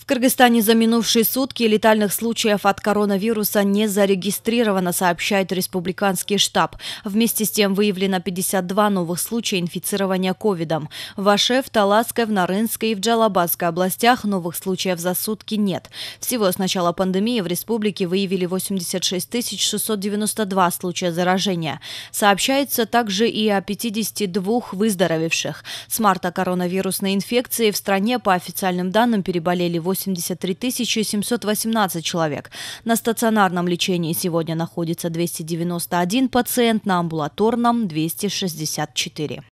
В Кыргызстане за минувшие сутки летальных случаев от коронавируса не зарегистрировано, сообщает республиканский штаб. Вместе с тем выявлено 52 новых случая инфицирования ковидом. В Аше, в Таласской, в Нарынской и в Джалабадской областях новых случаев за сутки нет. Всего с начала пандемии в республике выявили 86 692 случая заражения. Сообщается также и о 52 выздоровевших. С марта коронавирусной инфекции в стране, по официальным данным, переболели 8 83 718 человек. На стационарном лечении сегодня находится 291 пациент, на амбулаторном – 264.